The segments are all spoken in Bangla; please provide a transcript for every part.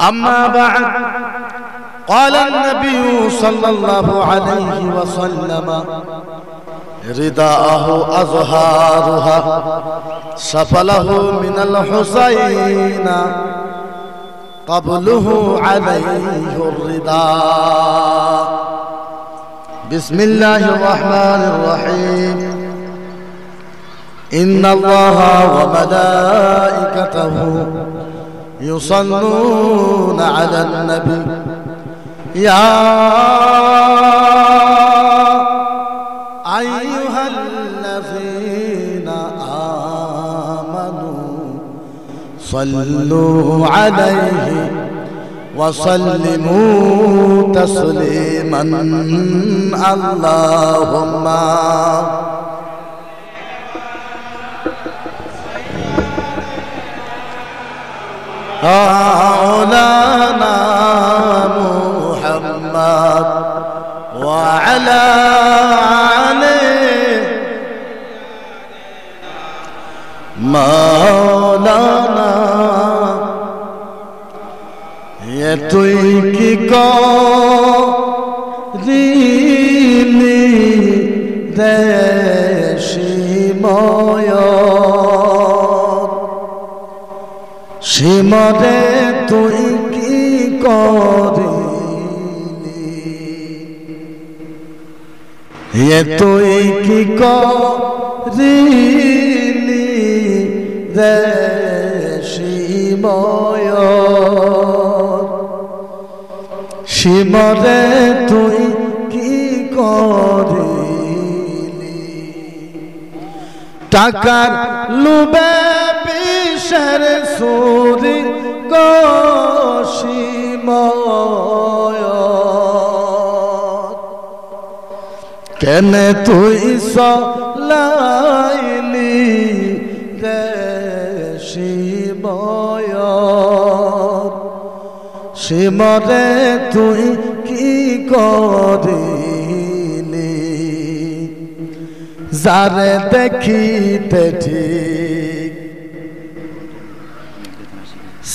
أما بعد قال النبي صلى الله عليه وسلم رداءه أظهارها سفله من الحسين قبله عليه الرداء بسم الله الرحمن الرحيم إن الله وملائكته يصلون على النبي يا أيها الذين آمنوا صلوا عليه وسلموا تسليما اللهم مولانا محمد وعلى علي مولانا يتويك كريمي ديشي مويو সীমারে তুই কি করিলি এ তুই কি করিলি রে শিবয় শিবরে তুই কি করিলি টাকার লুবে শের সুরি কশিময় কেন তুই সলাইলি রে শিবয় শিমরে তুই কি করিলি যারে দেখিতে ঠিক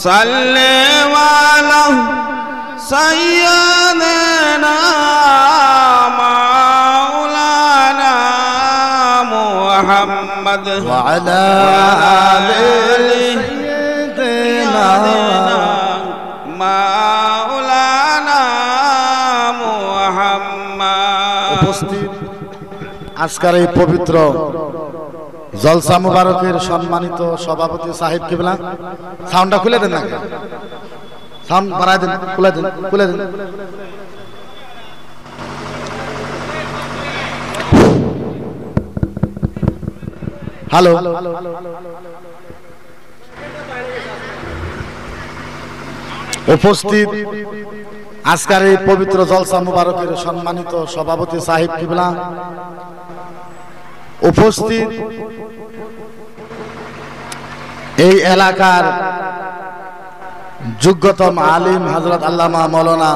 صلي على سيدنا مولانا محمد وعلى آل سيدنا مولانا محمد উপস্থিত আজকের এই পবিত্র জলসা মুবারকের সম্মানিত সভাপতি সাহেব কেবলা সাউন্ডটা খুলে দেন না সাউন্ড বাড়াই দেন খুলে দেন খুলে দেন হ্যালো উপস্থিত আজকের এই পবিত্র জলসা মুবারকের সম্মানিত সভাপতি সাহেব কিবলা উপস্থিত এই এলাকার যোগ্যতম আলিম হজরত আল্লামা মৌলানা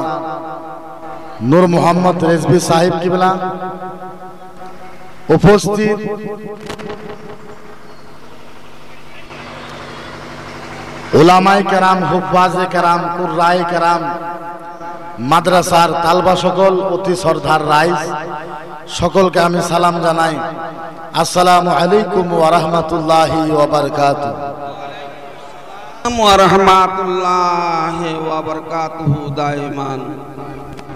নূর মোহাম্মদ রেজবি সাহেব কিবলা উপস্থিত ওলামাই কেরাম হুফবাজে কেরাম কুর্রায় কেরাম মাদ্রাসার তালবা সকল অতি সর্দার রাইস সকলকে আমি সালাম জানাই আসসালামু আলাইকুম ওয়া রাহমাতুল্লাহি ওয়া বারাকাতুহু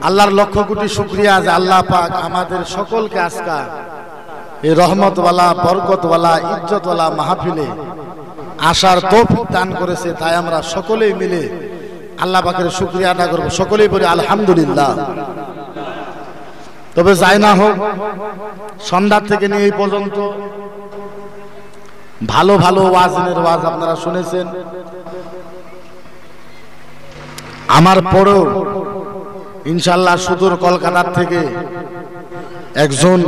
আল্লাহর লক্ষ কোটি শুক্রিয়া যে আল্লাহ পাক আমাদের সকলকে আজকা এই রহমতওয়ালা বরকতওয়ালা ইজ্জতওয়ালা মাহফিলে আসার তৌফিক দান করেছে তাই আমরা সকলেই মিলে আল্লাহ পাকের শুক্রিয়া আদা করবো সকলেই বলি আলহামদুলিল্লাহ তবে যাই না হোক সন্ধ্যা থেকে নিয়ে এই পর্যন্ত ভালো ভালো ওয়াজ ওয়াজ আপনারা শুনেছেন আমার পরেও ইনশাল্লাহ সুদূর কলকাতার থেকে একজন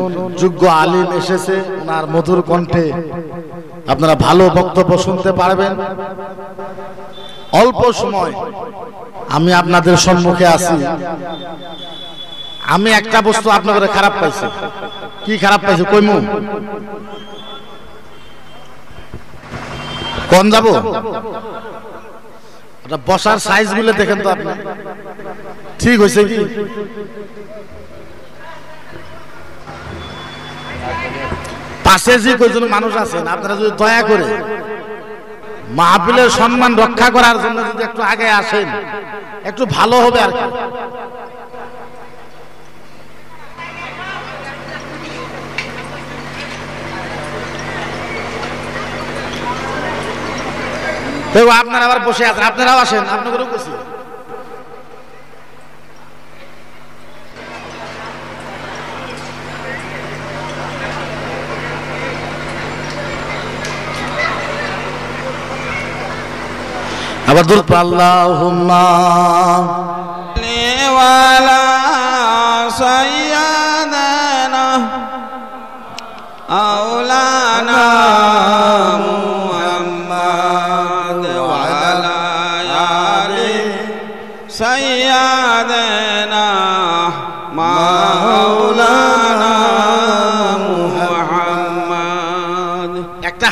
যোগ্য আলিম এসেছে ওনার মধুর কণ্ঠে আপনারা ভালো বক্তব্য শুনতে পারবেন অল্প সময় আমি আপনাদের সম্মুখে আছি আমি একটা বস্তু আপনাদের খারাপ পাইছি কি খারাপ পাইছি কইমু কোন যাব বসার সাইজ গুলো দেখেন তো আপনি ঠিক হয়েছে কি পাশে যে কয়েকজন মানুষ আছেন আপনারা যদি দয়া করে মাহফিলের সম্মান রক্ষা করার জন্য যদি একটু আগে আসেন একটু ভালো হবে আর কি দেখো আবার বসে আছেন আপনারাও আসেন আপনাদেরও করছি আবার দূর পাল্লাহুম্মা নেওয়ালা সাইয়াদানা আওলানা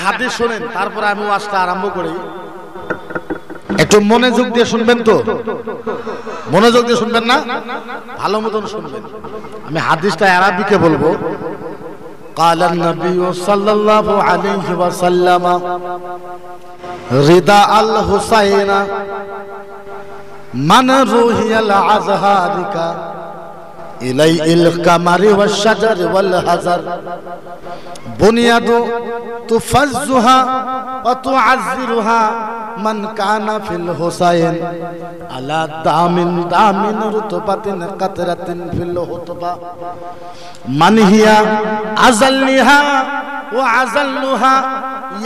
হাদিস শুনেন তারপরে আমি ওয়াজটা আরম্ভ করি একটু মনোযোগ দিয়ে শুনবেন তো মনোযোগ দিয়ে শুনবেন না ভালো মতন শুনবেন আমি হাদিসটা আরবিকে বলবো قال النبي صلى الله عليه وسلم رضا الحسين من روحي العزهارك إلي القمر والشجر والهزر بنياد تفزها وتعزرها من كان في الحسين على دام دام رتبة قطرة في الهتبة من هي أزلها وعزلها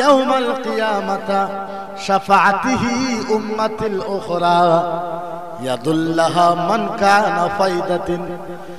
يوم القيامة شفعته أمة الأخرى يدلها من كان فايدة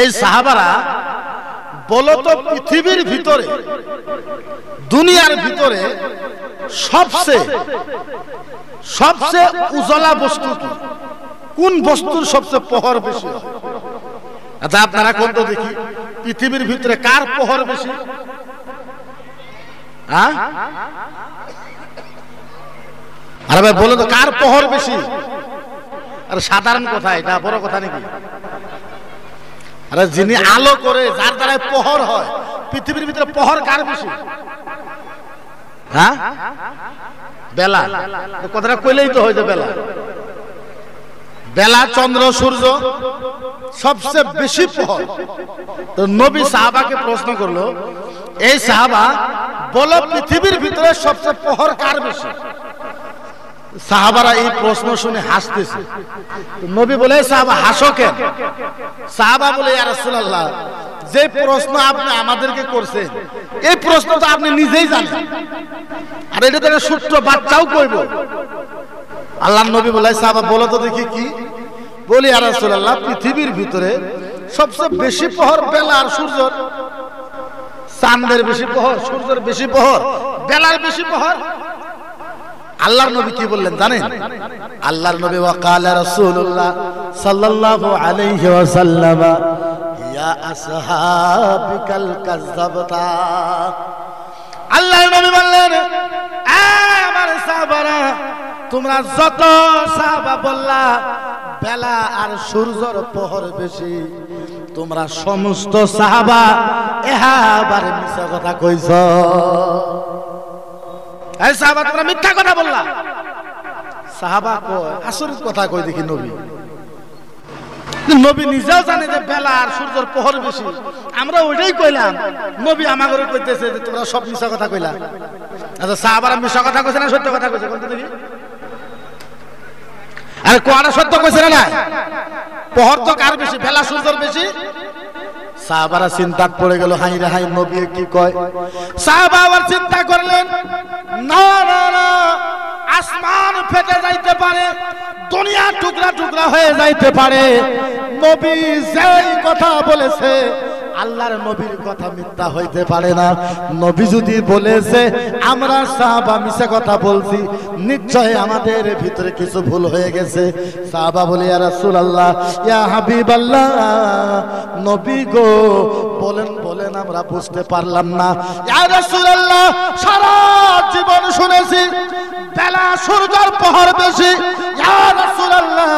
এই সাহাবারা বলতো পৃথিবীর ভিতরে দুনিয়ার ভিতরে সবচেয়ে সবচেয়ে উজলা বস্তু কোন বস্তুর সবচেয়ে পহর বেশি আচ্ছা, আপনারা কত দেখি পৃথিবীর ভিতরে কার পহর বেশি আরে ভাই বলে তো কার পহর বেশি আর সাধারণ কথা এটা বড় কথা নাকি আরে যিনি আলো করে যার দ্বারা প্রহর হয় পৃথিবীর ভিতরে প্রহর কার বেশি হ্যাঁ বেলা কথাটা কইলেই তো হয়ে বেলা বেলা চন্দ্র সূর্য সবচেয়ে বেশি প্রহর তো নবী সাহাবাকে প্রশ্ন করলো এই সাহাবা বলো পৃথিবীর ভিতরে সবচেয়ে প্রহর কার বেশি সাহাবারা এই প্রশ্ন শুনে হাসতেছে নবী বলে সাহাবা হাসো কেন সাহাবা বলে রাসূলুল্লাহ যে প্রশ্ন আপনি আমাদেরকে করছেন এই প্রশ্ন তো আপনি নিজেই জানেন আর এটা তো সূত্র বাচ্চাও কইব আল্লাহ নবী বলে সাহাবা বলো তো দেখি কি বলি আর রাসূলুল্লাহ পৃথিবীর ভিতরে সবচেয়ে বেশি পহর বেলা আর সূর্য চাঁদের বেশি পহর সূর্যের বেশি পহর বেলার বেশি পহর আল্লাহর নবী কি বললেন জানেন আল্লাহর নবী ওয়াকালা রাসূলুল্লাহ সাল্লাল্লাহু আলাইহি সাল্লাম ইয়া আসহাবিকাল কাযাবতা আল্লাহর নবী বললেন এ আমার সাহাবারা তোমরা যত সাহাবা বললা বেলা আর সূর্যর প্রহর বেশি তোমরা সমস্ত সাহাবা এহা মিছা কথা কইছো মিথ্যা কথা বললা সাহাবা কয় আসরিত কথা কই দেখি নবী নবী নিজেও জানে যে বেলা আর সূর্যের প্রহর বেশি আমরা ওইটাই কইলাম নবী আমাকে কইতেছে যে তোমরা সব মিশা কথা কইলা আচ্ছা সাহাবারা মিশা কথা কইছে না সত্য কথা কইছে বলতে দেখি আরে কোয়ারা সত্য কইছে না না প্রহর তো কার বেশি বেলা সূর্যের বেশি সাহাবারা চিন্তাত পড়ে গেল হাই রে হাই নবী কি কয় সাহাবা আবার চিন্তা করলেন না আসমান ফেটে যাইতে পারে দুনিয়া টুকরা টুকরা হয়ে যাইতে পারে নবী যেই কথা বলেছে আল্লাহর নবীর কথা মিথ্যা হইতে পারে না নবী যদি বলেছে আমরা সাহাবা মিশে কথা বলছি নিশ্চয় আমাদের ভিতরে কিছু ভুল হয়ে গেছে সাহাবা বলে ইয়া আল্লাহ ইয়া হাবিব আল্লাহ নবী গো বলেন বলেন আমরা বুঝতে পারলাম না ইয়া রাসূল আল্লাহ সারা জীবন শুনেছি বেলা সূর্যর প্রহর বেশি ইয়া রাসুল আল্লাহ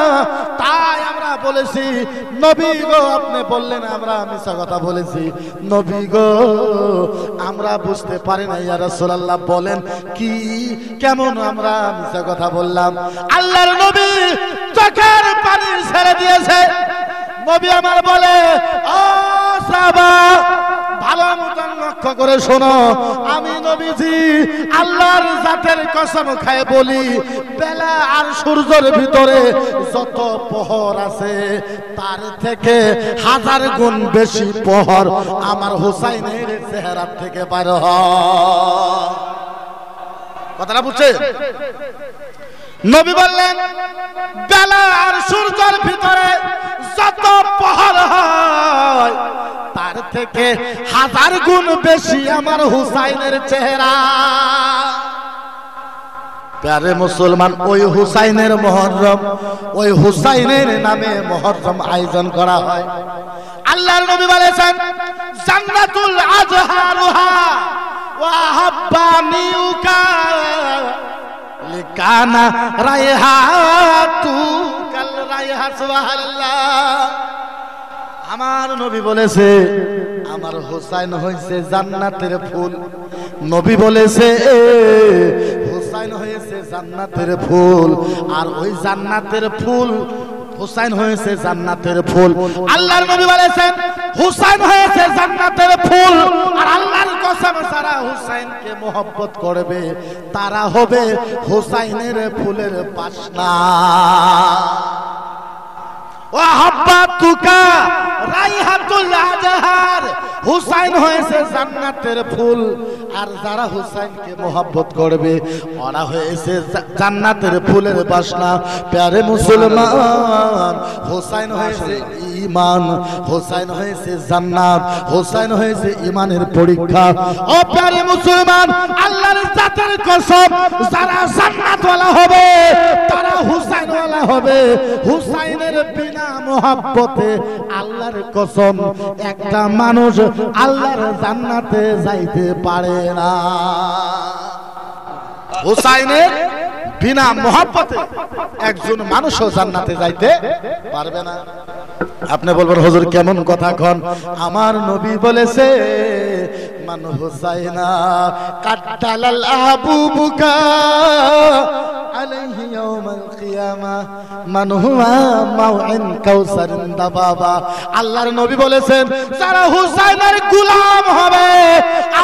তাই আমরা বলেছি নবী গো আপনি বললেন আমরা মিশা কথা বলেছি নবী গো আমরা বুঝতে পারি না ইয়া রাসূলুল্লাহ বলেন কি কেমন আমরা মিশা কথা বললাম আল্লাহর নবী চোখের পানি ছেড়ে দিয়েছে নবী আমার বলে ভালো মতন লক্ষ্য করে শোনো আমি নবীজি আল্লাহর জাতের কসম খায় বলি বেলা আর সূর্যের ভিতরে যত পহর আছে তার থেকে হাজার গুণ বেশি পহর আমার হোসাইনের চেহারা থেকে বার কথাটা বুঝছে নবী বললেন বেলা আর সূর্যের ভিতরে যত পহর তার থেকে হাজার গুণ বেশি আমার হুসাইনের চেহারা প্যারে মুসলমান ওই হুসাইনের মহরম ওই হুসাইনের নামে মহরম আয়োজন করা হয় আল্লাহর নবী বলেছেন জান্নাতুল আজহারুহা ওয়া হাব্বানিউকা লিকানা রাইহাতু আমার নবী বলেছে আমার হোসাইন হয়েছে জান্নাতের ফুল নবী বলেছে হোসাইন হয়েছে জান্নাতের ফুল আর ওই জান্নাতের ফুল হুসাইন হয়েছে জান্নাতের ফুল আল্লাহর নবী বলেছেন হুসাইন হয়েছে জান্নাতের ফুল আর আল্লাহর কসম যারা হুসাইনকে মোহব্বত করবে তারা হবে হুসাইনের ফুলের পাশনা وحبتک ریحة الأزهار হুসাইন হয়েছে জান্নাতের ফুল আর যারা হুসাইনকে মোহাব্বত করবে ওরা হয়েছে জান্নাতের ফুলের বাসনা প্যারে মুসলমান হুসাইন হয়েছে ইমান হোসাইন হয়েছে জান্নাত হোসাইন হয়েছে ইমানের পরীক্ষা ও প্যারে মুসলমান আল্লাহর জাতের কসম যারা ওয়ালা হবে তারা হুসাইনওয়ালা হবে হুসাইনের বিনা মোহাব্বতে আল্লাহর কসম একটা মানুষ আল্লাহর জান্নাতে যাইতে পারে না হুসাইনের বিনা মহাপতে একজন মানুষও জান্নাতে যাইতে পারবে না আপনি বলবেন হজুর কেমন কথা খন আমার নবী বলেছে মান হুসাইনা কাটালাল আহবুবুকা আলাইহি ইয়াউমাল কিয়ামা মান হুয়া মাউইন দা বাবা আল্লাহর নবী বলেছেন যারা হুসাইনের গোলাম হবে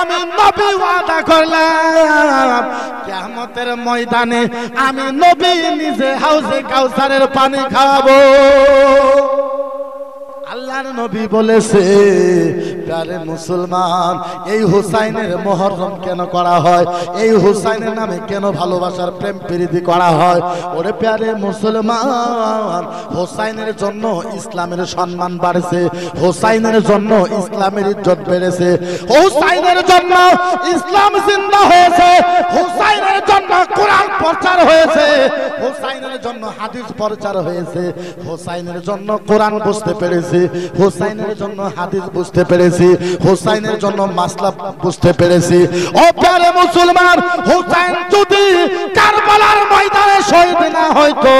আমি নবী ওয়াদা করলাম কিয়ামতের ময়দানে আমি নবী নিজে হাউজে কাউসারের পানি খাওয়াবো আল্লাহর নবী বলেছে প্যারে মুসলমান এই হুসাইনের মহরম কেন করা হয় এই হুসাইনের নামে কেন ভালোবাসার প্রেম প্রীতি করা হয় ওরে প্যারে মুসলমান হোসাইনের জন্য ইসলামের সম্মান বাড়ছে হোসাইনের জন্য ইসলামের ইজ্জত বেড়েছে হোসাইনের জন্য ইসলাম জিন্দা হয়েছে হুসাইনের জন্য কোরআন প্রচার হয়েছে হুসাইনের জন্য হাদিস প্রচার হয়েছে হোসাইনের জন্য কোরআন বুঝতে পেরেছে হুসাইনের জন্য হাদিস বুঝতে পেরেছে পেরেছি হোসাইনের জন্য মাসলা বুঝতে পেরেছি ও প্যারে মুসলমান হোসাইন যদি কারবালার ময়দানে শহীদ না হয়তো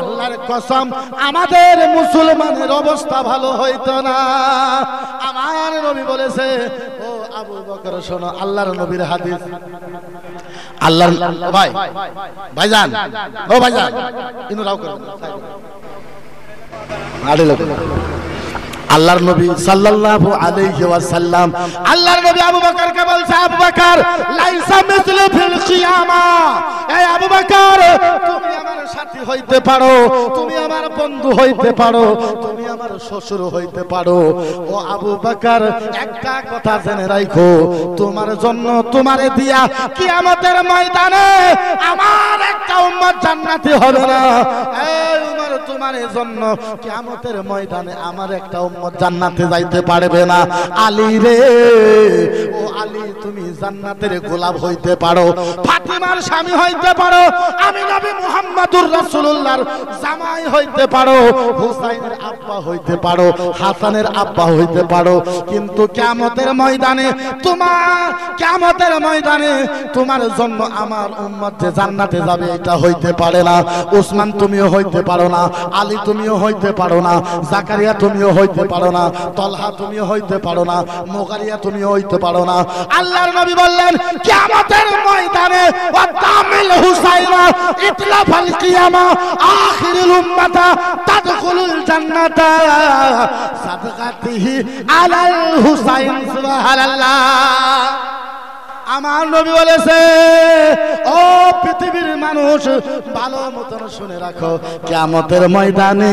আল্লাহর কসম আমাদের মুসলমানের অবস্থা ভালো হইতো না আমার নবী বলেছে ও আবু বকর শোনো আল্লাহর নবীর হাদিস আল্লাহ ভাই ভাইজান ও ভাইজান ইনু রাও করো আরে লোক আল্লাহর নবী সাল্লাল্লাহু আলাইহি ওয়াসাল্লাম আল্লাহর নবী আবু বকরকে বলছে আবু বকর লাইসা মিসলু ফিল কিয়ামা এই নাতি হইতে পারো তুমি আমার বন্ধু হইতে পারো তুমি আমার শ্বশুর হইতে পারো ও আবু বাকার একটা কথা জেনে রাখো তোমার জন্য তোমার দিয়া কিয়ামতের ময়দানে আমার একটা উম্মত জান্নাতি হবে না এই উমর তোমার জন্য কিয়ামতের ময়দানে আমার একটা উম্মত জান্নাতে যাইতে পারবে না আলী রে ও আলী তুমি জান্নাতের গোলাপ হইতে পারো ফাতিমার স্বামী হইতে পারো আমি নবী মুহাম্মাদুর রাসূল রাসূলুল্লাহর জামাই হইতে পারো হুসাইনের আব্বা হইতে পারো হাসানের আব্বা হইতে পারো কিন্তু কিয়ামতের ময়দানে তোমার কিয়ামতের ময়দানে তোমার জন্য আমার উম্মত যে জান্নাতে যাবে এটা হইতে পারে না ওসমান তুমিও হইতে পারো না আলী তুমিও হইতে পারো না জাকারিয়া তুমিও হইতে পারো না তলহা তুমিও হইতে পারো না মোকারিয়া তুমিও হইতে পারো না আল্লাহর নবী বললেন কিয়ামতের ময়দানে ওয়া তামিল হুসাইনা ইতলাফাল কিয়ামা উম্মা আখিরুল উম্মাতা তাদখুলুল জান্নাতা সাদকাতিহি আলাল হুসাইন সুবহানাল্লাহ আমার নবী বলেছে ও পৃথিবীর মানুষ ভালো মতন শুনে রাখো কেমতের ময়দানে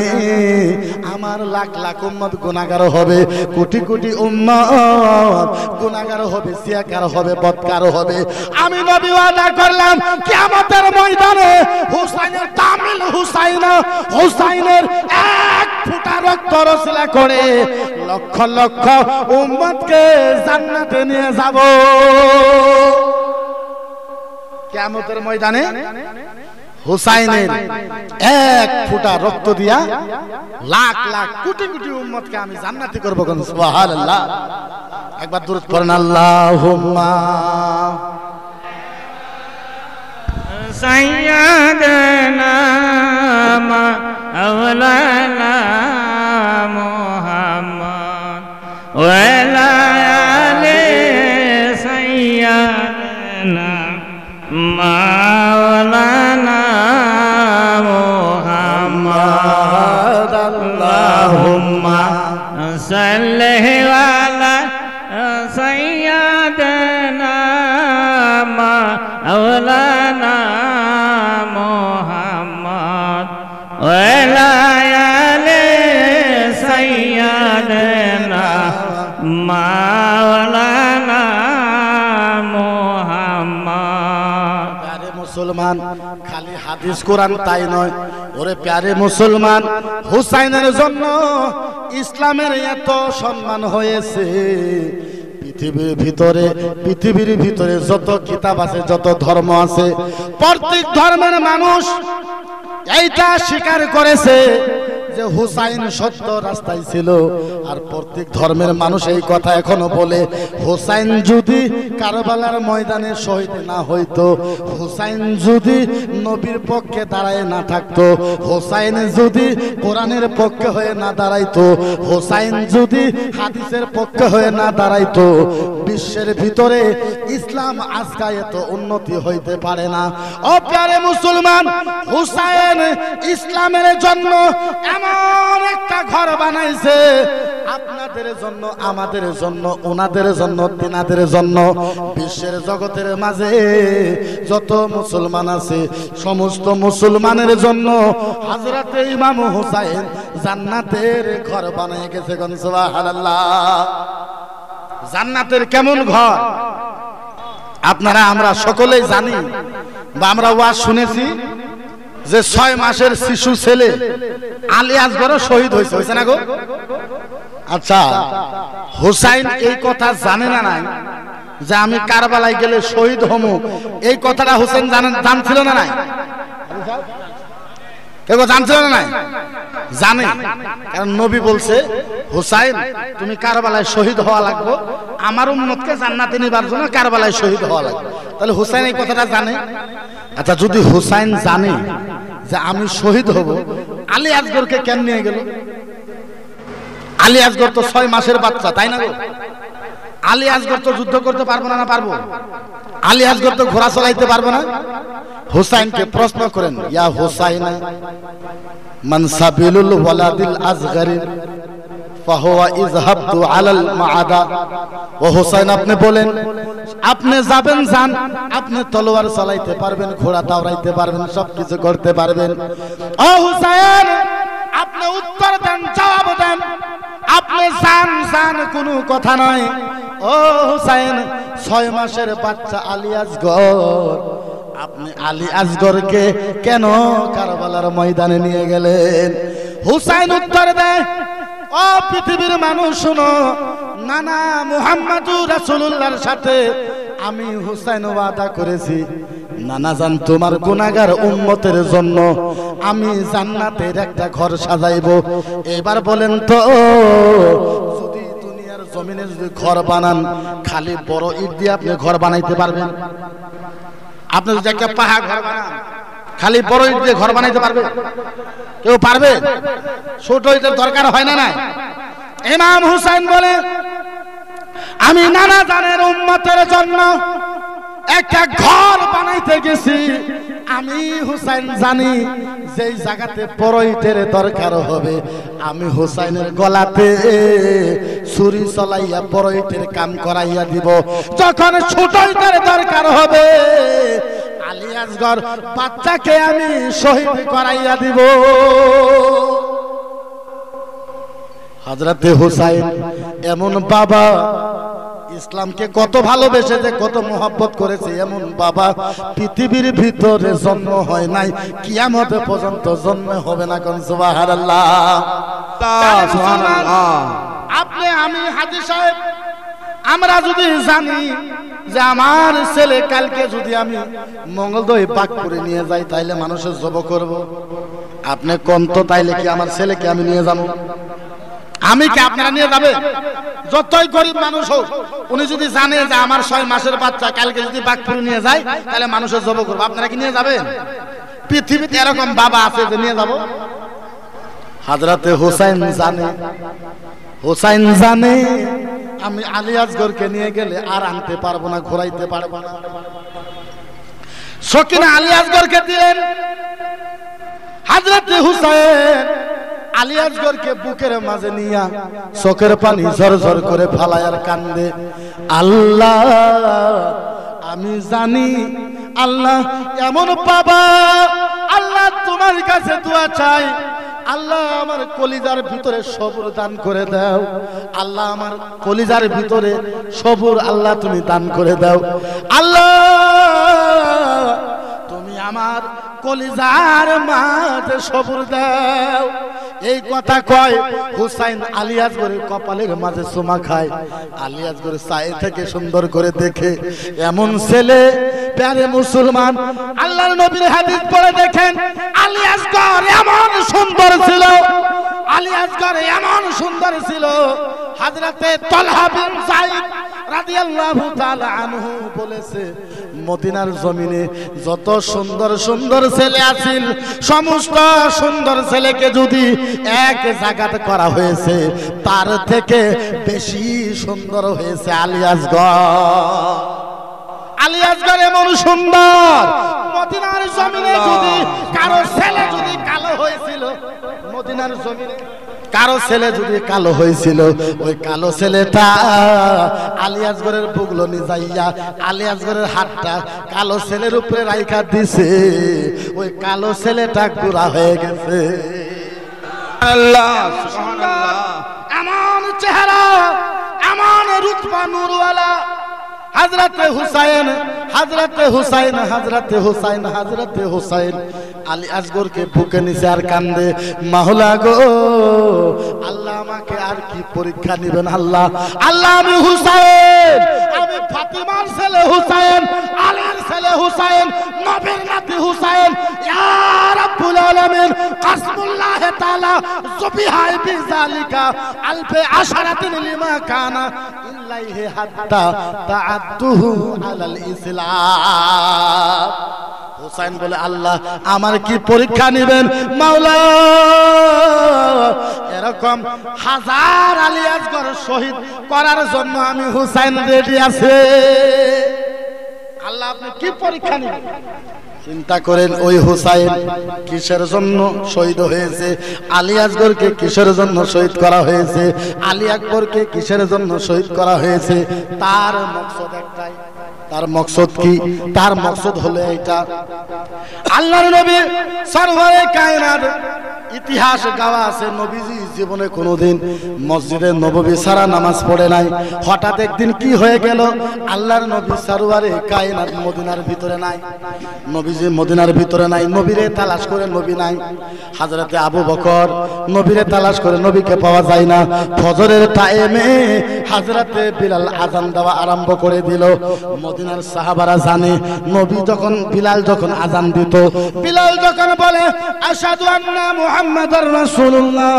আমার লাখ লাখ উম্মত গুণাগার হবে কোটি কোটি উম্মত গুণাগার হবে সিয়াকার হবে বৎকার হবে আমি নবী ওয়াদা করলাম কেমতের ময়দানে হুসাইনের তামিল হুসাইন হুসাইনের এক ফুটা রক্ত রসলা করে লক্ষ লক্ষ উম্মতকে জান্নাতে নিয়ে যাব কেমতের ময়দানে হুসাইনের এক ফুটা রক্ত দিয়া লাখ লাখ কোটি কোটি উম্মত কে আমি জান্নাতি করব কোন সুবহানাল্লাহ একবার দূরত পড়েন আল্লাহুম্মা সাইয়াদানা আওলানা মুহাম্মদ ওয়ালা ওলায়ালে না মাওলানা মোহাম্মদ প্যারে মুসলমান খালি হাদিস কোরআন তাই নয় ওরে প্যারে মুসলমান হুসাইনের জন্য ইসলামের এত সম্মান হয়েছে পৃথিবীর ভিতরে পৃথিবীর ভিতরে যত কিতাব আছে যত ধর্ম আছে প্রত্যেক ধর্মের মানুষ এইটা স্বীকার করেছে যে হুসাইন সত্য রাস্তায় ছিল আর প্রত্যেক ধর্মের মানুষ এই কথা এখনো বলে হুসাইন যদি কারবালার ময়দানে শহীদ না হইতো হুসাইন যদি নবীর পক্ষে দাঁড়ায় না থাকতো হুসাইন যদি কোরআনের পক্ষে হয়ে না দাঁড়াইতো হুসাইন যদি হাদিসের পক্ষে হয়ে না দাঁড়াইতো বিশ্বের ভিতরে ইসলাম আজকা এত উন্নতি হইতে পারে না অপ্যারে মুসলমান হুসাইন ইসলামের জন্য এমন এমন একটা ঘর বানাইছে আপনাদের জন্য আমাদের জন্য ওনাদের জন্য তিনাদের জন্য বিশ্বের জগতের মাঝে যত মুসলমান আছে সমস্ত মুসলমানের জন্য হাজরাতে ইমাম হুসাইন জান্নাতের ঘর বানিয়ে গেছে গনসবাহাল্লাহ জান্নাতের কেমন ঘর আপনারা আমরা সকলেই জানি বা আমরা ওয়া শুনেছি যে ছয় মাসের শিশু ছেলে আলী আসগরও শহীদ হয়েছে হয়েছে না গো আচ্ছা হুসাইন এই কথা জানে না নাই যে আমি কারবালায় গেলে শহীদ হমু এই কথাটা হুসেন জানেন জানছিল না নাই কেউ জানছিল না নাই জানে কারণ নবী বলছে হুসাইন তুমি কারবালায় শহীদ হওয়া লাগবো আমার উন্মতকে জান্নাতে নিবার জন্য কারবালায় শহীদ হওয়া লাগবে তাহলে হুসাইন এই কথাটা জানে আচ্ছা যদি হুসাইন জানে যে আমি শহীদ হব আলী আসগরকে কেন নিয়ে গেল আলী আজগর তো ছয় মাসের বাচ্চা তাই না গো আলী আজগর তো যুদ্ধ করতে পারবো না না পারবো আলী আজগর তো ঘোড়া চলাইতে পারবো না হুসাইনকে প্রশ্ন করেন ইয়া হুসাইন মানসাবিলুল ওয়ালাদিল আসগরি ফাহুয়া ইজহাবতু আলাল মাআদা ও হুসাইন আপনি বলেন আপনি যাবেন যান আপনি তলোয়ার চালাইতে পারবেন ঘোড়া তাওড়াইতে পারবেন সবকিছু করতে পারবেন ও হুসাইন আপনি উত্তর দেন জবাব দেন আপনি যান যান কোনো কথা নয় ও হুসাইন ছয় মাসের বাচ্চা আলিয়াস গড় আপনি আলী আসগরকে কেন কারবালার ময়দানে নিয়ে গেলেন হুসাইন উত্তর দেয় ও পৃথিবীর মানুষ শুনো না না মোহাম্মদুর রাসূলুল্লাহর সাথে আমি হুসাইন ওয়াদা করেছি নানা জান তোমার গুনাগার উম্মতের জন্য আমি জান্নাতের একটা ঘর সাজাইব এবার বলেন তো যদি দুনিয়ার জমিনে যদি ঘর বানান খালি বড় ইট দিয়ে আপনি ঘর বানাইতে পারবেন আপনি যদি একটা পাহা ঘর বানান খালি বড় ইট দিয়ে ঘর বানাইতে পারবে কেউ পারবে ছোট ইটের দরকার হয় না না ইমাম হুসাইন বলে আমি নানা জানের উন্মতের জন্য একটা ঘর বানাইতে গেছি আমি হুসাইন জানি যেই জায়গাতে পরইটের দরকার হবে আমি হুসাইনের গলাতে ছুরি চলাইয়া পরইটের কাম করাইয়া দিব যখন ছুটইটের দরকার হবে আলিয়াসগর বাচ্চাকে আমি শহীদ করাইয়া দিব হজরতে হুসাইন এমন বাবা ইসলামকে কত ভালোবেসে যে কত মোহাব্বত করেছে এমন বাবা পৃথিবীর ভিতরে জন্ম হয় নাই কিয়ামত পর্যন্ত জন্ম হবে না কোন আপনি আমি হাজি সাহেব আমরা যদি জানি যে আমার ছেলে কালকে যদি আমি মঙ্গলদৈ পাক করে নিয়ে যাই তাইলে মানুষের জব করব আপনি কন্ত তাইলে কি আমার ছেলেকে আমি নিয়ে যাব আমি কি আপনারা নিয়ে যাবে যতই গরিব মানুষ হোক উনি যদি জানে যে আমার ছয় মাসের বাচ্চা কালকে যদি বাঘপুরি নিয়ে যায় তাহলে মানুষের জব করবো আপনারা কি নিয়ে যাবেন পৃথিবীতে এরকম বাবা আছে যে নিয়ে যাব হাজরাতে হোসাইন জানে হোসাইন জানে আমি আলিয়াজগরকে নিয়ে গেলে আর আনতে পারবো না ঘোরাইতে পারবো না সকিনা আলিয়াজগরকে দিলেন হাজরাতে হুসাইন আলী বুকের মাঝে নিয়া চোখের পানি ঝরঝর করে ফালায়ার কান্দে আল্লাহ আমি জানি আল্লাহ এমন পাবা আল্লাহ তোমার কাছে দোয়া চাই আল্লাহ আমার কলিজার ভিতরে সবর দান করে দাও আল্লাহ আমার কলিজার ভিতরে সবর আল্লাহ তুমি দান করে দাও আল্লাহ তুমি আমার কলিজার মাঝে সবর দাও এই কথা কয় হুসাইন আলিয়াজ করে কপালের মাঝে সোমা খায় আলিয়াজ করে সাই থেকে সুন্দর করে দেখে এমন ছেলে প্যারে মুসলমান আল্লাহ নবীর হাদিস পড়ে দেখেন আলিয়াজগর এমন সুন্দর ছিল আলিয়াজগর এমন সুন্দর ছিল হাজরাতে তলহা বিন সাইদ বলেছে মদিনার জমিনে যত সুন্দর সুন্দর ছেলে আছিল সমস্ত সুন্দর ছেলেকে যদি এক জায়গাতে করা হয়েছে তার থেকে বেশি সুন্দর হয়েছে আলিয়াসগঞ্জ আলিয়াসগর এমন সুন্দর মদিনার জমিনে যদি কারো ছেলে যদি কালো হয়েছিল মদিনার জমিনে কারো ছেলে যদি কালো হয়েছিল ওই কালো ছেলেটা আলিয়াসগড়ের বুগলো যাইয়া আলিয়াসগড়ের হাতটা কালো ছেলের উপরে রাইখা দিছে ওই কালো ছেলেটা গুড়া হয়ে গেছে এমন চেহারা এমন রুতবা নুরওয়ালা হাজরাতে হুসাইন হাজরাতে হুসাইন হাজরাতে হুসাইন হাজরাতে হুসাইন আলী আসগরকে বুকে নিচে আর কান্দে মাহলা গো আল্লাহ আমাকে আর কি পরীক্ষা নেবেন আল্লাহ আল্লাহ আমি হুসাইন আমি ফাতিমার ছেলে হুসাইন আলীর ছেলে হুসাইন নবীর নাতি হুসাইন ইয়া রাব্বুল আলামিন কসমুল্লাহ তাআলা সুবিহা বিজালিকা আলফে আশারাতিন লিমা কানা ইল্লাইহি হাত্তা তাআদ তুহু ইসলাম হুসাইন বলে আল্লাহ আমার কি পরীক্ষা নেবেন মাওলা এরকম হাজার আলিয়াজগর শহীদ করার জন্য আমি হুসাইন রেডি আছে আল্লাহ আপনি কি পরীক্ষা নেবেন চিন্তা করেন ওই হুসাইন কিসের জন্য শহীদ হয়েছে আলী আসগরকে কিসের জন্য শহীদ করা হয়েছে আলী আকবরকে কিসের জন্য শহীদ করা হয়েছে তার মকসদ একটাই তার মকসদ কি তার মকসদ হলো এটা আল্লাহর নবী সর্বরে কায়নাত ইতিহাস গাওয়া আছে নবীজি জীবনে কোনোদিন মসজিদে নববী সারা নামাজ পড়ে নাই হঠাৎ একদিন কি হয়ে গেল আল্লাহর নবী সারুয়ারে কায়নাত মদিনার ভিতরে নাই নবীজি মদিনার ভিতরে নাই নবীরে তালাশ করে নবী নাই হাজরাতে আবু বকর নবীরে তালাশ করে নবীকে পাওয়া যায় না ফজরের টাইমে হাজরাতে বিলাল আজান দেওয়া আরম্ভ করে দিল মদিনার সাহাবারা জানে নবী যখন বিলাল যখন আজান দিত বিলাল যখন বলে আসাদু আন্না মুহাম্মদ মোহাম্মদের রাসূলুল্লাহ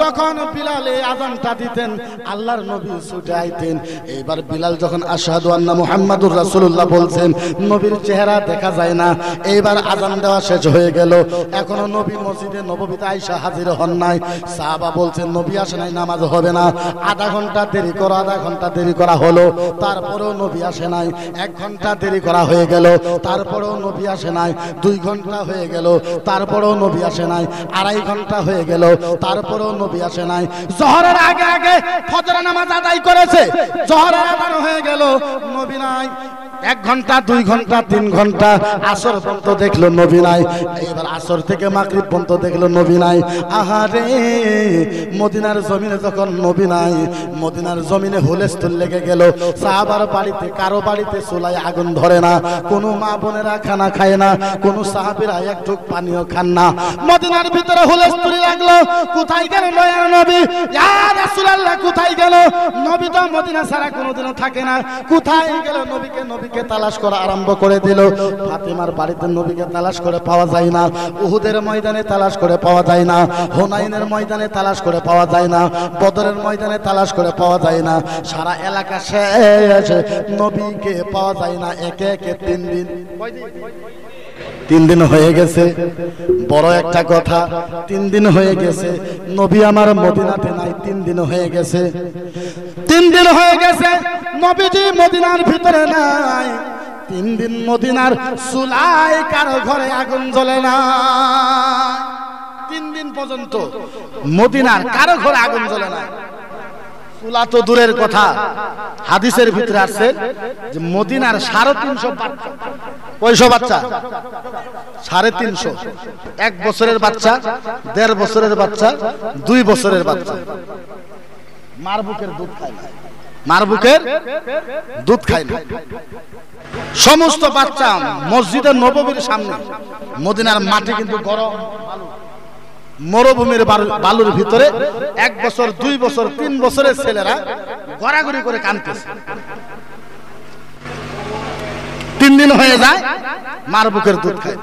যখন বিলালে আজানটা দিতেন আল্লাহর নবী ছুটে আইতেন এবার বিলাল যখন আশহাদু আন্না মুহাম্মাদুর রাসূলুল্লাহ বলছেন নবীর চেহারা দেখা যায় না এইবার আজান দেওয়া শেষ হয়ে গেল এখনো নবী মসজিদে নববীতে আয়সা হাজির হন নাই সাহাবা বলছেন নবী আসে নাই নামাজ হবে না আধা ঘন্টা দেরি করা আধা ঘন্টা দেরি করা হলো তারপরেও নবী আসে নাই এক ঘন্টা দেরি করা হয়ে গেল তারপরেও নবী আসে নাই দুই ঘন্টা হয়ে গেল তারপরেও নবী আসে নাই আড়াই ঘন্টা হয়ে গেল তারপরও নবী আসে নাই জহরের আগে আগে ফজর নামাজ আদায় করেছে জহরের আদান হয়ে গেল নবী নাই এক ঘন্টা দুই ঘন্টা তিন ঘন্টা আসর পর্যন্ত দেখলো নবী নাই এবার আসর থেকে মাকরিব পর্যন্ত দেখলো নবী নাই আহারে মদিনার জমিনে যখন নবী নাই মদিনার জমিনে হুলেস্তুল লেগে গেল সাহাবার বাড়িতে কারো বাড়িতে চুলায় আগুন ধরে না কোনো মা বোনেরা খানা খায় না কোনো সাহাবিরা এক ঢুক পানীয় খান না মদিনার ভিতরে হুলস্থুলি লাগলো কোথায় গেল দয়ার নবী ইয়া রাসূলুল্লাহ কোথায় গেল নবী তো মদিনা ছাড়া কোনোদিনও থাকে না কোথায় গেল নবীকে নবীকে তালাশ করা আরম্ভ করে দিল ফাতেমার বাড়িতে নবীকে তালাশ করে পাওয়া যায় না উহুদের ময়দানে তালাশ করে পাওয়া যায় না হোনাইনের ময়দানে তালাশ করে পাওয়া যায় না বদরের ময়দানে তালাশ করে পাওয়া যায় না সারা এলাকা শেষ নবীকে পাওয়া যায় না একে একে তিন দিন তিন দিন হয়ে গেছে বড় একটা কথা তিন দিন হয়ে গেছে নবী আমার মদিনাতে নাই তিন দিন হয়ে গেছে তিন দিন হয়ে গেছে নবীজি মদিনার ভিতরে নাই তিন দিন মদিনার চুলাই কারো ঘরে আগুন জ্বলে না তিন দিন পর্যন্ত মদিনার কারো ঘরে আগুন জ্বলে না চুলা তো দূরের কথা হাদিসের ভিতরে আছে যে মদিনার সাড়ে তিনশো কয়শো বাচ্চা সাড়ে তিনশো এক বছরের বাচ্চা দেড় বছরের বাচ্চা দুই বছরের বাচ্চা মারবুকের দুধ খায় না মারবুকের দুধ খায় না সমস্ত বাচ্চা মসজিদের নবমীর সামনে মদিনার মাটি কিন্তু গরম মরুভূমির বালুর ভিতরে এক বছর দুই বছর তিন বছরের ছেলেরা গড়াগড়ি করে কানতেছে তিন দিন হয়ে যায় মার বুকের দুধ খায়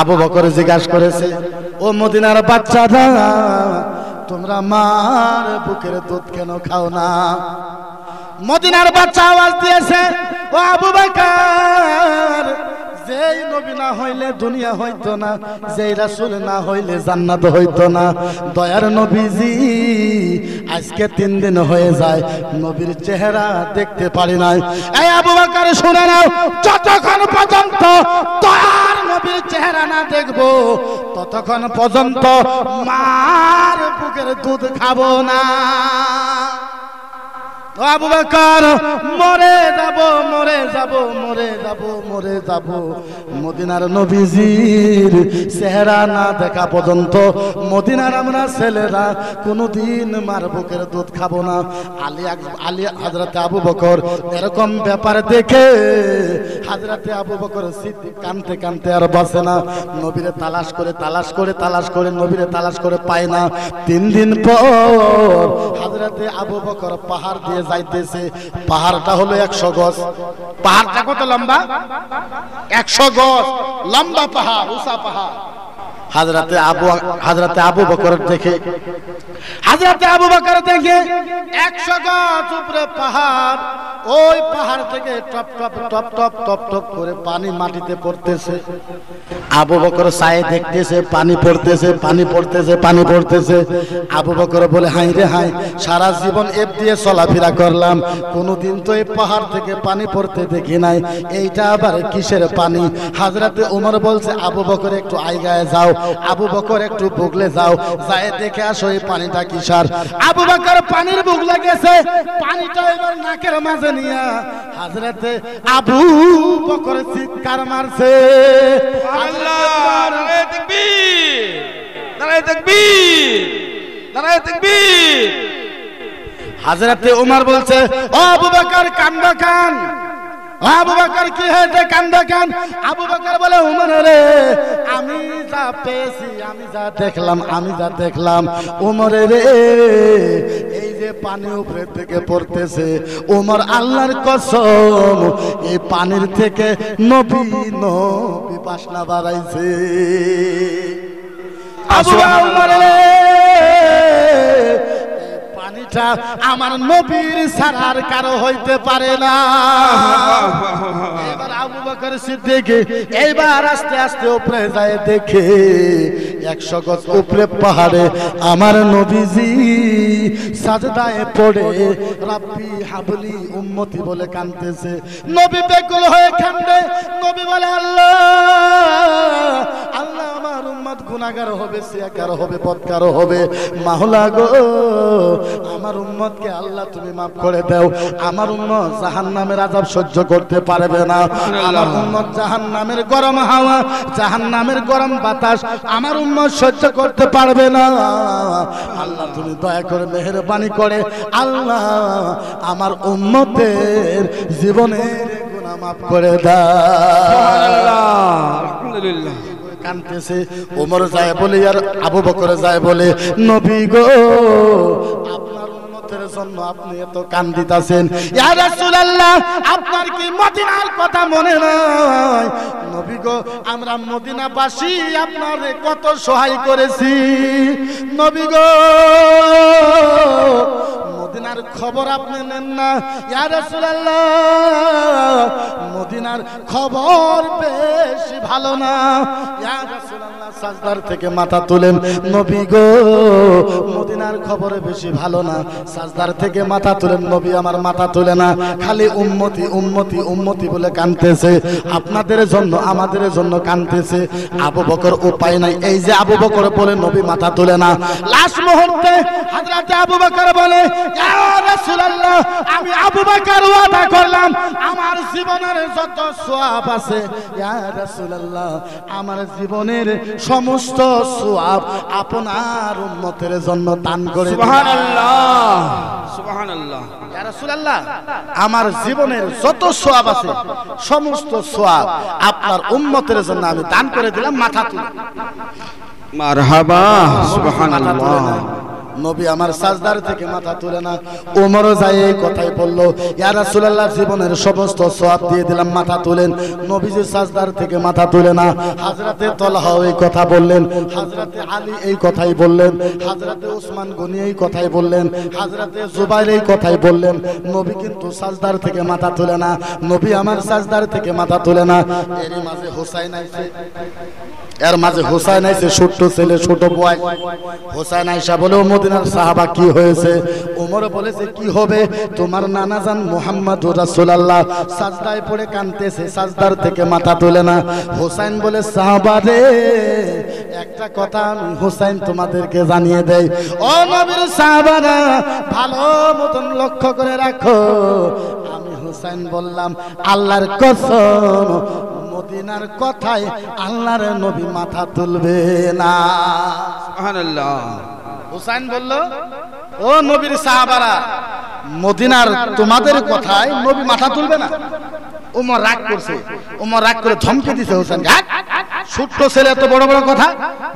আবু বকর জিজ্ঞাসা করেছে ও মদিনার দা তোমরা মার বুকের দুধ কেন খাও না মদিনার বাচ্চা আওয়াজ দিয়েছে ও আবু বকর যেই নবী না হইলে দুনিয়া হইতো না যেই রাসুল না হইলে জান্নাত হইতো না দয়ার নবীজি আজকে তিন দিন হয়ে যায় নবীর চেহারা দেখতে পারি নাই এই আবু বকর শুনে নাও যতক্ষণ পর্যন্ত দয়ার নবীর চেহারা না দেখবো ততক্ষণ পর্যন্ত মার বুকের দুধ খাবো না আবু বকর মরে যাব মরে যাব মরে যাব মরে যাব মদিনার নবীজির চেহারা না দেখা পর্যন্ত মদিনার আমরা ছেলেরা কোনোদিন মার বুকের দুধ খাবো না আলী আলী হাজরাতে আবু বকর এরকম ব্যাপার দেখে হাজরাতে আবু বকর সিদ্দিক কানতে কানতে আর বসে না নবীরে তালাশ করে তালাশ করে তালাশ করে নবীরে তালাশ করে পায় না তিন দিন পর হাজরাতে আবু বকর পাহাড় দিয়ে যাইতেছে পাহাড়টা হলো একশো গজ পাহাড়টা কত লম্বা একশো গজ লম্বা পাহাড় উষা পাহাড় হাজরাতে আবু হাজরাতে আবু বকর দেখে হাজরাতে আবু বকর দেখে একশো গজ উপরে পাহাড় ওই পাহাড় থেকে টপ টপ টপ টপ টপ টপ করে পানি মাটিতে পড়তেছে আবু বকর সাহে দেখতেছে পানি পড়তেছে পানি পড়তেছে পানি পড়তেছে আবু বকর বলে হাই রে হাই সারা জীবন এপ দিয়ে চলাফেরা করলাম কোনোদিন তো এই পাহাড় থেকে পানি পড়তে দেখি নাই এইটা আবার কিসের পানি হাজরাতে উমর বলছে আবু বকর একটু আইগায় যাও আবু বকর একটু বুগলে যাও যায় দেখে আসো এই পানিটা কিসার আবু বকর পানির বুগলে গেছে পানিটা এবার নাকের মাঝে জানিয়া হাজরাতে আবু বকর চিৎকার মারছে হাজরত নারায় হাজরাতে বলছে ও আবু বকর কান্দা কান আবু বকর কি হেটে কান্দে কান আবু বকর বলে উমর রে আমি যা পেয়েছি আমি যা দেখলাম আমি যা দেখলাম উমর রে এই যে পানি উপরে থেকে পড়তেছে উমর আল্লাহর কসম এই পানির থেকে নবী নবী বাসনা বাড়াইছে আবু বকর দিলটা আমার নবীর ছাড়ার কারো হইতে পারে না এবার আবু বকর সিদ্দিক এইবার আস্তে আস্তে উপরে যায় দেখে একশো গজ উপরে পাহাড়ে আমার নবীজি সাজদায় পড়ে রাব্বি হাবলি উম্মতি বলে কানতেছে নবী বেকুল হয়ে কান্দে নবী বলে আল্লাহ আল্লাহ আমার উম্মত গুনাহগার হবে সিয়াকার হবে পথকার হবে মাহলা গো আমার উম্মতকে আল্লাহ তুমি মাফ করে দাও আমার উম্মত জাহান্নামের আযাব সহ্য করতে পারবে না আমার উম্মত জাহান্নামের গরম হাওয়া জাহান্নামের গরম বাতাস আমার উম্মত আমার সহ্য করতে পারবে না আল্লাহ তুমি দয়া করে মেহরবানি করে আল্লাহ আমার উম্মতের জীবনের মাফ করে দাও কানতেছে ওমর যায় বলে আর আবু বকর যায় বলে নবী গো আপনার উম্মতের জন্য আপনি এত কান্দিতাছেন ইয়া রাসূলুল্লাহ আপনার কি মদিনার কথা মনে নাই নবী গো আমরা মদিনাবাসী আপনার কত সহায় করেছি নবী গো মদিনার খবর আপনি নেন না ইয়া মদিনার খবর বেশি ভালো না সাজদার থেকে মাথা তুলেন নবী গো মদিনার খবর বেশি ভালো না সাজদার থেকে মাথা তুলেন নবী আমার মাথা তুলে না খালি উন্মতি উন্মতি উন্মতি বলে কানতেছে আপনাদের জন্য আমাদের জন্য কানতেছে আবু বকর উপায় নাই এই যে আবু বকর বলে নবী মাথা তুলে না লাস্ট মুহূর্তে হাজরাতে আবু বকর বলে আমি আবু বাকার ওয়াদা করলাম আমার জীবনের যত সোয়াব আছে আমার জীবনের সমস্ত সোয়াব আপনার উন্নতের জন্য দান করে আমার জীবনের যত সোয়াব আছে সমস্ত সোয়াব আপনার উন্নতের জন্য আমি দান করে দিলাম মাথা তুলে মারহাবা সুবহানাল্লাহ নবী আমার সাজদার থেকে মাথা তুলে না ওমরও যায় এই কথাই বললো ইয়ারা সুলাল্লাহ জীবনের সমস্ত সব দিয়ে দিলাম মাথা তুলেন নবীজি সাজদার থেকে মাথা তুলে না হাজরাতে তলাহ এই কথা বললেন হাজরাতে আলী এই কথাই বললেন হাজরাতে ওসমান গনি এই কথাই বললেন হাজরাতে জুবাইর এই কথাই বললেন নবী কিন্তু সাজদার থেকে মাথা তুলে না নবী আমার সাজদার থেকে মাথা তুলে না এর মাঝে হোসাইন আইছে এর মাঝে হোসাইন আইসে ছোট্ট ছেলে ছোট বয় হোসাইন আইসা বলে মদিনার সাহাবা কি হয়েছে ওমর বলেছে কি হবে তোমার নানা যান মোহাম্মদ রাসুলাল্লাহ সাজদায় পড়ে কানতেছে সাজদার থেকে মাথা তোলে না হোসাইন বলে সাহাবা রে একটা কথা আমি হোসাইন তোমাদেরকে জানিয়ে দেয় ও নবীর সাহাবারা ভালো মতন লক্ষ্য করে রাখো আমি হোসাইন বললাম আল্লাহর কসম মদিনার কথায় আল্লাহর নবী মাথা তুলবে না হুসাইন বলল ও নবীর সাহাবারা মদিনার তোমাদের কথায় নবী মাথা তুলবে না উমর রাগ করছে উমর রাগ করে ধমকে দিছে হোসেন ছোট্ট ছেলে এত বড় বড় কথা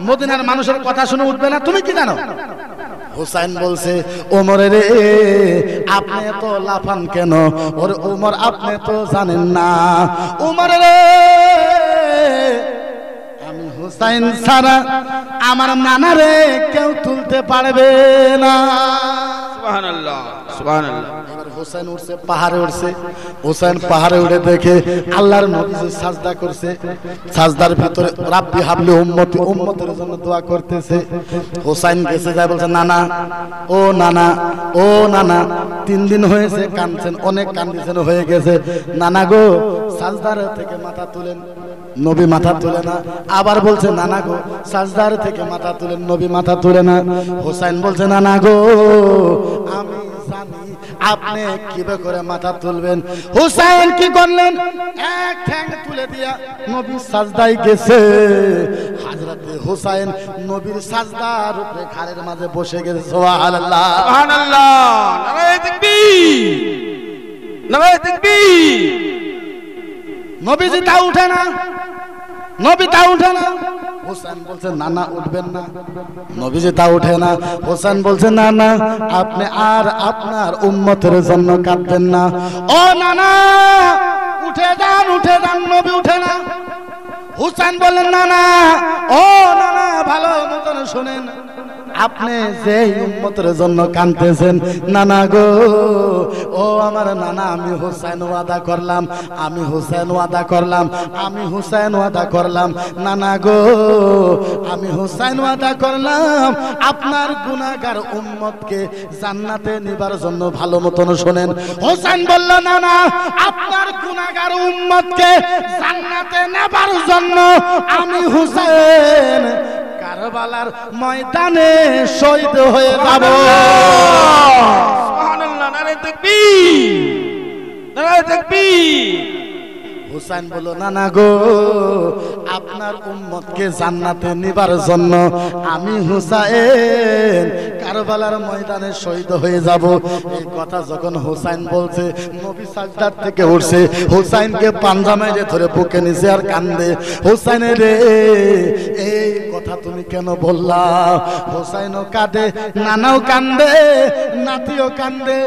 মদিনার মানুষের কথা শুনে উঠবে না তুমি কি জানো হুসাইন বলছে ওমরে রে আপনি তো লাফান কেন ওর ওমর আপনি তো জানেন না উমরে রে আমি হুসাইন ছাড়া আমার নানা রে কেউ তুলতে পারবে না সুবহানাল্লাহ সুবহানাল্লাহ হোসেন উঠছে পাহাড়ে উঠছে হোসেন পাহাড়ে উঠে দেখে আল্লাহর নবী সাজদা করছে সাজদার ভিতরে রাব্বি হাবলি উম্মতি উম্মতের জন্য দোয়া করতেছে হোসেন গেছে যায় বলছে নানা ও নানা ও নানা তিন দিন হয়েছে কানছেন অনেক কান্দিছেন হয়ে গেছে নানা গো সাজদার থেকে মাথা তুলেন নবী মাথা তুলে না আবার বলছে নানা গো সাজদার থেকে মাথা তুলেন নবী মাথা তুলে না হোসাইন বলছে নানা গো আমি জানি আপনি কিভাবে করে মাথা তুলবেন হুসাইন কি করলেন এক ঠ্যাং তুলে দিয়া নবী সাজদাই গেছে হাজরাতে হুসাইন নবীর সাজদার রূপে ঘাড়ের মাঝে বসে গেছে সুবহানাল্লাহ সুবহানাল্লাহ নারায়ে তাকবীর নারায়ে তাকবীর নবীজি তা উঠে না নবী তা উঠে না হোসেন বলছে না উঠবেন না নবীজি তা উঠে না হোসেন বলছে না না আপনি আর আপনার উম্মতের জন্য কাঁদবেন না ও না না উঠে যান উঠে উঠে না হুসেন বলেন না না ও না ভালো মতন শোনেন আপনি যে উম্মতের জন্য কাঁদতেছেন নানা গো ও আমার নানা আমি হুসাইন ওয়াদা করলাম আমি হুসাইন ওয়াদা করলাম আমি হুসাইন ওয়াদা করলাম নানা গো আমি হুসাইন ওয়াদা করলাম আপনার গুণাগার উম্মতকে জান্নাতে নিবার জন্য ভালো মতন শোনেন হোসেন বলল নানা আপনার গুণাগার উম্মতকে জান্নাতে নেবার জন্য আমি হুসাইন কারবালার ময়দানে শহীদ হয়ে যাব সুবহানাল্লাহ নারে তাকবীর নারে তাকবীর হুসাইন বলো না না গো আপনার কে জান্নাতে নিবার জন্য আমি হুসাইন কারবালার ময়দানে শহীদ হয়ে যাব এই কথা যখন হুসাইন বলছে নবী সাজদার থেকে উঠছে হুসাইনকে পাঞ্জামায় ধরে বুকে নিছে আর কান্দে হুসাইন রে এই কথা তুমি কেন বললা ও কাঁদে নানাও কান্দে নাতিও কান্দে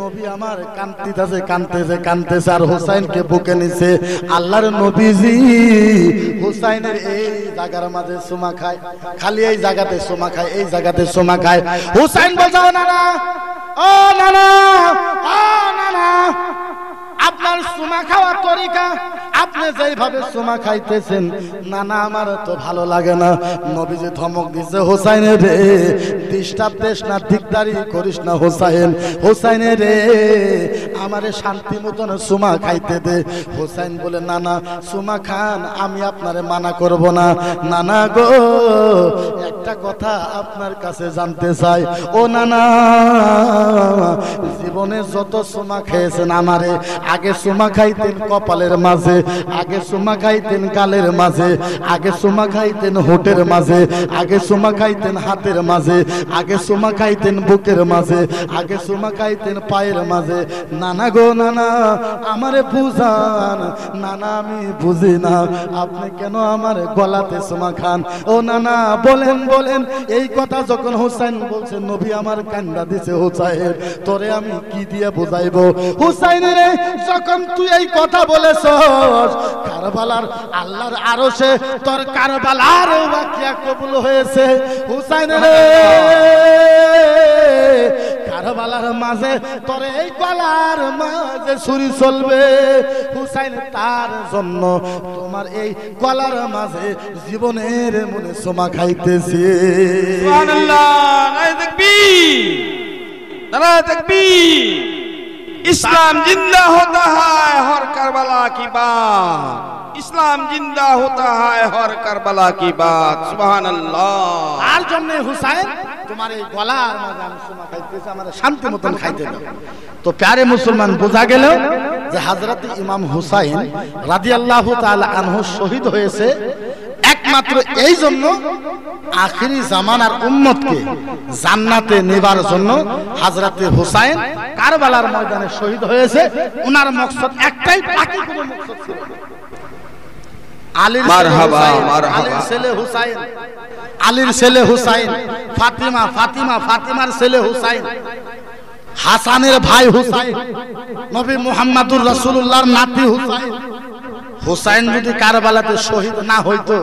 নবী আমার কান্তিতেছে কান্দতেছে কান্দতেছে আর হুসাইনকে বুকে নিছে আল্লাহর নবীজি হুসাইনের এই জায়গার মাঝে সোমা খায় খালি এই জায়গাতে সোমা খায় এই জায়গাতে সোমা খায় হুসাইন বলছে ও নানা ও নানা ও নানা আপনার সুমা খাওয়ার তরিকা আপনি যেভাবে সুমা খাইতেছেন না না আমার তো ভালো লাগে না নবীজি ধমক দিছে হোসাইনে রে ডিস্টার্ব দেশ না দিকদারি করিস না হোসাইন হোসাইনে রে আমারে শান্তি মতন সুমা খাইতে দে হোসাইন বলে না না সুমা খান আমি আপনারে মানা করব না না না গো একটা কথা আপনার কাছে জানতে চাই ও না না জীবনে যত সুমা খেয়েছেন আমারে আগে সুমা খাইতেন কপালের মাঝে আগে সুমা খাইতেন কালের মাঝে আগে সুমা খাইতেন হোটের মাঝে আগে সুমা খাইতেন হাতের মাঝে আগে সুমা খাইতেন বুকের মাঝে আগে সুমা খাইতেন পায়ের মাঝে নানা গো নানা আমারে বুঝান নানা আমি বুঝি না আপনি কেন আমার গলাতে সুমা খান ও নানা বলেন বলেন এই কথা যখন হোসাইন বলছে নবী আমার কান্দা দিছে হোসাইন তোরে আমি কি দিয়ে বুঝাইব হোসাইনের রে যখন তুই এই কথা বলেছ কারবালার আল্লাহর আরো সে তোর কারবালার বাকিয়া কবুল হয়েছে হুসাইন রে কারবালার মাঝে তোর এই গলার মাঝে ছুরি চলবে হুসাইন তার জন্য তোমার এই গলার মাঝে জীবনের মনে সোমা খাইতেছে দেখবি দাঁড়া দেখবি ইসলাম জিন্দা হতা হায় হর কারবালা কি বাত ইসলাম জিন্দা হতা হায় হর কারবালা কি বাত সুবহান আল্লাহ আর জন্য হুসাইন তোমার এই গলার মাঝে আমি সোনা খাইতেছি আমার শান্তি মতন খাইতে দাও তো প্যারে মুসলমান বোঝা গেল যে হাজরত ইমাম হুসাইন রাদিয়াল্লাহু তাআলা আনহু শহীদ হয়েছে একমাত্র এই জন্য আখিরি জামানার উম্মতকে জান্নাতে নেবার জন্য হাজরাতে হুসাইন কারবালার ময়দানে শহীদ হয়েছে ওনার মকসদ একটাই বাকি কোনো মকসদ ছিল আলীর ছেলে হুসাইন ফাতিমা ফাতিমা ফাতিমার ছেলে হুসাইন হাসানের ভাই হুসাইন নবী মুহাম্মাদুর রাসূলুল্লাহর নাতি হুসাইন হুসাইন যদি কারবালাতে শহীদ না হইতো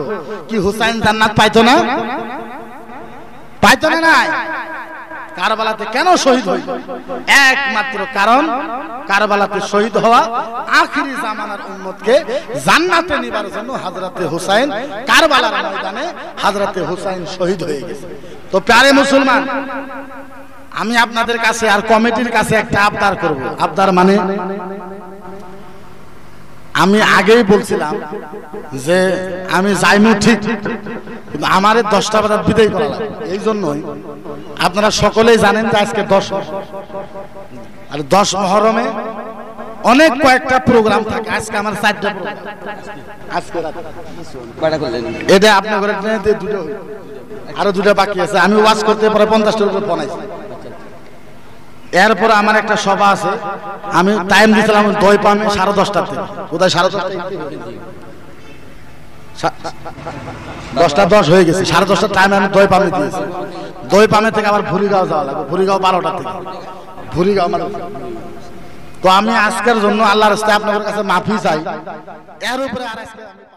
কি হুসাইন জান্নাত পাইতো না পাইতো না নাই কারবালাতে কেন শহীদ হইল একমাত্র কারণ কারবালাতে শহীদ হওয়া আখিরি জামানার উম্মতকে জান্নাতে নিবার জন্য হাজরাতে হুসাইন কারবালার ময়দানে হাজরাতে হুসাইন শহীদ হয়ে গেছে তো প্যারে মুসলমান আমি আপনাদের কাছে আর কমিটির কাছে একটা আবদার করব আবদার মানে আমি আগেই বলছিলাম যে আমি যাইনি ঠিক কিন্তু আমার দশটা বাজার বিদায় করা এই জন্যই আপনারা সকলেই জানেন যে আজকে দশ আর দশ মহরমে অনেক কয়েকটা প্রোগ্রাম থাকে আজকে আমার চারটা এটা আপনার আরো দুটা বাকি আছে আমি ওয়াশ করতে পারে পঞ্চাশটার উপরে এরপর আমার একটা সভা আছে আমি টাইম দিয়েছিলাম দই পান সাড়ে দশটাতে থেকে কোথায় সাড়ে দশটা দশটা দশ হয়ে গেছে সাড়ে দশটার টাইমে আমি দই পামে দিয়েছি দই পামে থেকে আবার ভুরিগাঁও যাওয়া লাগবে ভুরিগাঁও বারোটা থেকে ভুরিগাঁও মানে তো আমি আজকের জন্য আল্লাহর রাস্তায় আপনাদের কাছে মাফি চাই এর উপরে আর আজকে